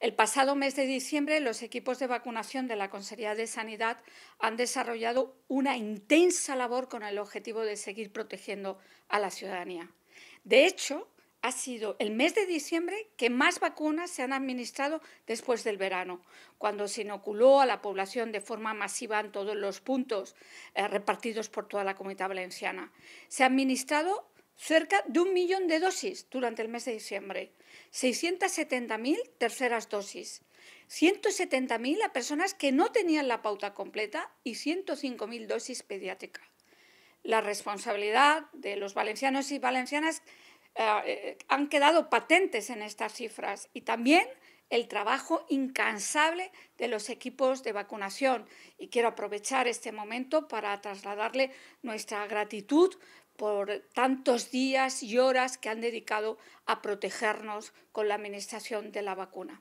El pasado mes de diciembre, los equipos de vacunación de la Consejería de Sanidad han desarrollado una intensa labor con el objetivo de seguir protegiendo a la ciudadanía. De hecho, ha sido el mes de diciembre que más vacunas se han administrado después del verano, cuando se inoculó a la población de forma masiva en todos los puntos eh, repartidos por toda la comunidad valenciana. Se ha administrado cerca de un millón de dosis durante el mes de diciembre, 670.000 terceras dosis, 170.000 a personas que no tenían la pauta completa y 105.000 dosis pediátricas. La responsabilidad de los valencianos y valencianas eh, eh, han quedado patentes en estas cifras y también el trabajo incansable de los equipos de vacunación. Y quiero aprovechar este momento para trasladarle nuestra gratitud por tantos días y horas que han dedicado a protegernos con la administración de la vacuna.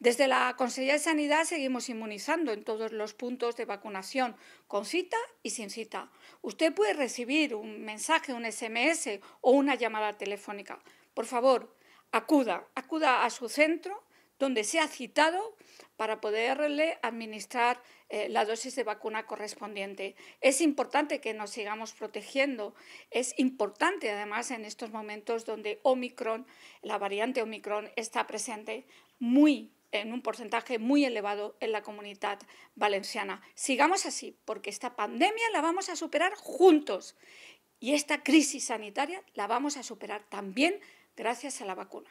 Desde la Consejería de Sanidad seguimos inmunizando en todos los puntos de vacunación, con cita y sin cita. Usted puede recibir un mensaje, un SMS o una llamada telefónica. Por favor, acuda, acuda a su centro donde ha citado para poderle administrar eh, la dosis de vacuna correspondiente. Es importante que nos sigamos protegiendo. Es importante, además, en estos momentos donde Omicron, la variante Omicron, está presente muy en un porcentaje muy elevado en la comunidad valenciana. Sigamos así, porque esta pandemia la vamos a superar juntos y esta crisis sanitaria la vamos a superar también gracias a la vacuna.